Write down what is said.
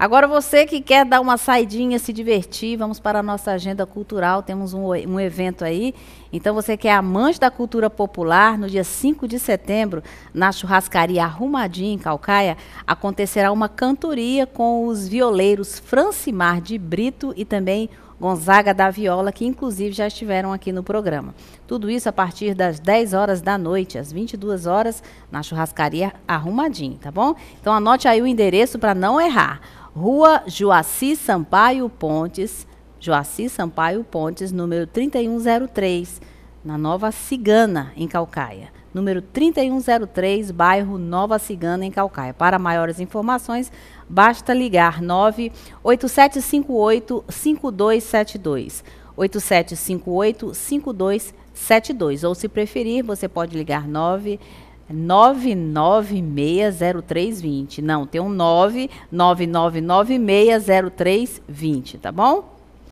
Agora você que quer dar uma saidinha, se divertir, vamos para a nossa agenda cultural, temos um, um evento aí. Então você que é amante da cultura popular, no dia 5 de setembro, na churrascaria Arrumadinha, em Calcaia, acontecerá uma cantoria com os violeiros Francimar de Brito e também o Gonzaga da Viola, que inclusive já estiveram aqui no programa. Tudo isso a partir das 10 horas da noite, às 22 horas, na churrascaria Arrumadinho, tá bom? Então anote aí o endereço para não errar. Rua Joaci Sampaio Pontes, Joaci Sampaio Pontes, número 3103, na Nova Cigana, em Calcaia número 3103, bairro Nova Cigana, em Calcaia. Para maiores informações, basta ligar 98758-5272. 8758-5272. Ou, se preferir, você pode ligar 9... 9960320. Não, tem um 999960320, tá bom?